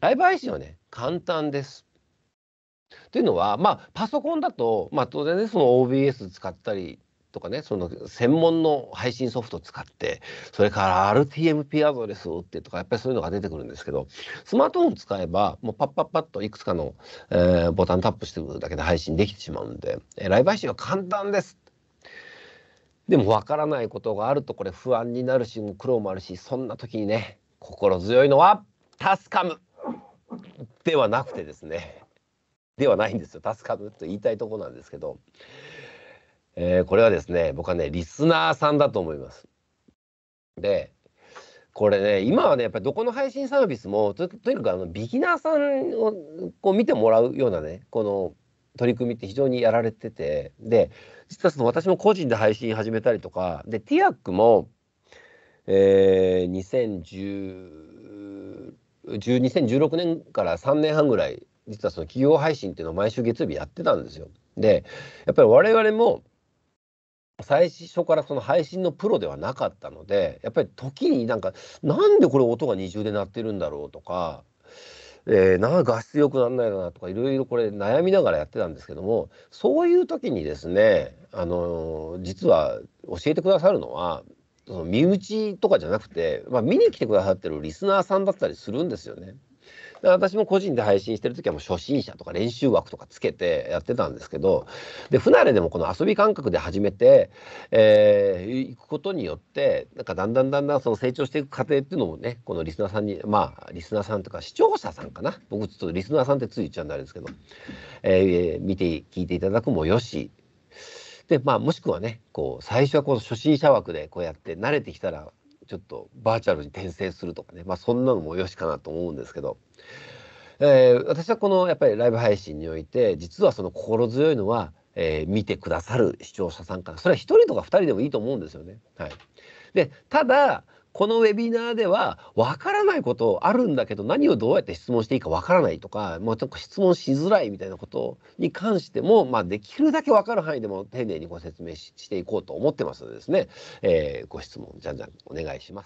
ライブ配信はね、簡単です。というのは、まあ、パソコンだと、まあ、当然ね、その OBS 使ったりとかね、その専門の配信ソフトを使って、それから RTMP アドレスを打ってとか、やっぱりそういうのが出てくるんですけど、スマートフォン使えば、もうパッパッパッといくつかの、えー、ボタンタップしてるだけで配信できてしまうんで、えー、ライブ配信は簡単です。でも分からないことがあるとこれ不安になるし苦労もあるしそんな時にね心強いのはタスカムではなくてですね、ではないんですよ、助かると言いたいとこなんですけど、えー、これはですね、僕はね、リスナーさんだと思います。で、これね、今はね、やっぱりどこの配信サービスも、とにかくあのビギナーさんをこう見てもらうようなね、この取り組みって非常にやられてて、で、実はその私も個人で配信始めたりとか、で、ティアックも、えー、2010 2016年から3年半ぐらい実はその企業配信っていうのを毎週月曜日やってたんですよ。でやっぱり我々も最初からその配信のプロではなかったのでやっぱり時になんかなんでこれ音が二重で鳴ってるんだろうとか、えー、なんか画質良くなんないかなとかいろいろこれ悩みながらやってたんですけどもそういう時にですね、あのー、実は教えてくださるのはその身内とかじゃなくて、まあ、見に来てくださってるリスナーさんだったりするんですよね。私も個人で配信してる時はもう初心者とか練習枠とかつけてやってたんですけどで不慣れでもこの遊び感覚で始めて、えー、行くことによってなんかだんだんだんだんその成長していく過程っていうのもねこのリスナーさんにまあリスナーさんとか視聴者さんかな僕ちょっとリスナーさんってつい言っちゃうんであれですけど、えー、見て聞いていただくもよしで、まあ、もしくはね、こう、最初はこの初心者枠でこうやって慣れてきたら、ちょっとバーチャルに転生するとかね、まあ、そんなのもよしかなと思うんですけど、えー、私はこのやっぱりライブ配信において、実はその心強いのは、えー、見てくださる視聴者さんから、それは1人とか2人でもいいと思うんですよね。はい。で、ただ、このウェビナーでは分からないことあるんだけど何をどうやって質問していいか分からないとか、もうちょっと質問しづらいみたいなことに関しても、まあ、できるだけ分かる範囲でも丁寧にご説明していこうと思ってますのでですね、えー、ご質問じゃんじゃんお願いします。